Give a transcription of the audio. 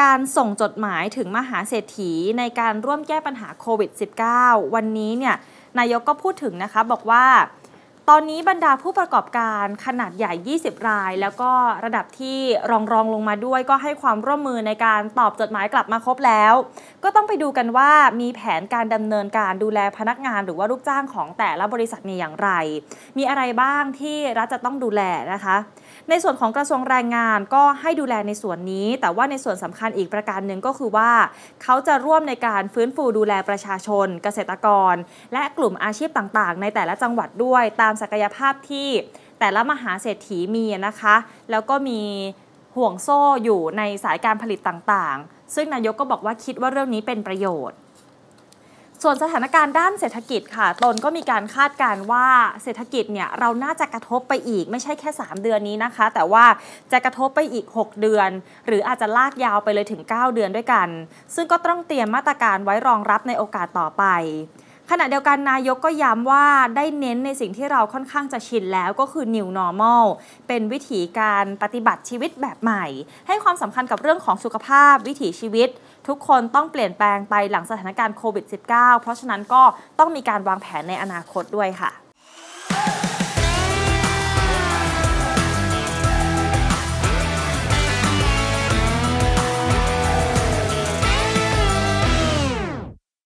การส่งจดหมายถึงมหาเศรษฐีในการร่วมแก้ปัญหาโควิด -19 วันนี้เนี่ย นายกก็พูดถึงนะคะบอกว่าตอนนี้บรรดาผู้ประกอบการขนาดใหญ่ 20 ราย แล้วก็ระดับที่รองรองลงมาด้วย ก็ให้ความร่วมมือในการตอบจดหมายกลับมาครบแล้ว ก็ต้องไปดูกันว่ามีแผนการดำเนินการดูแลพนักงานหรือว่าลูกจ้างของแต่ละบริษัทมีอย่างไร มีอะไรบ้างที่รัฐจะต้องดูแลนะคะ ในส่วนของกระทรวงแรงงานก็ให้ดูแลในส่วนนี้ แต่ว่าในส่วนสำคัญอีกประการหนึ่งก็คือว่า เขาจะร่วมในการฟื้นฟูดูแลประชาชน เกษตรกร และกลุ่มอาชีพต่างๆ ในแต่ละจังหวัดด้วยตามามศักยภาพที่แต่ละมหาเศรษฐีมีนะคะ แล้วก็มีห่วงโซ่อยู่ในสายการผลิตต่างๆ ซึ่งนายกก็บอกว่าคิดว่าเรื่องนี้เป็นประโยชน์ ส่วนสถานการณ์ด้านเศรษฐกิจค่ะตนก็มีการคาดการว่าเศรษฐกิจเนี่ย เราน่าจะกระทบไปอีก ไม่ใช่แค่ 3 เดือนนี้นะคะ แต่ว่าจะกระทบไปอีก 6 เดือน หรืออาจจะลากยาวไปเลยถึง 9 เดือนด้วยกัน ซึ่งก็ต้องเตรียมมาตรการไว้รองรับในโอกาสต่อไปขณะเดียวกันนายกก็ย้ำว่าได้เน้นในสิ่งที่เราค่อนข้างจะชินแล้วก็คือ new normal เป็นวิถีการปฏิบัติชีวิตแบบใหม่ ให้ความสำคัญกับเรื่องของสุขภาพวิถีชีวิต ทุกคนต้องเปลี่ยนแปลงไปหลังสถานการณ์โควิด -19 เพราะฉะนั้นก็ต้องมีการวางแผนในอนาคตด้วยค่ะ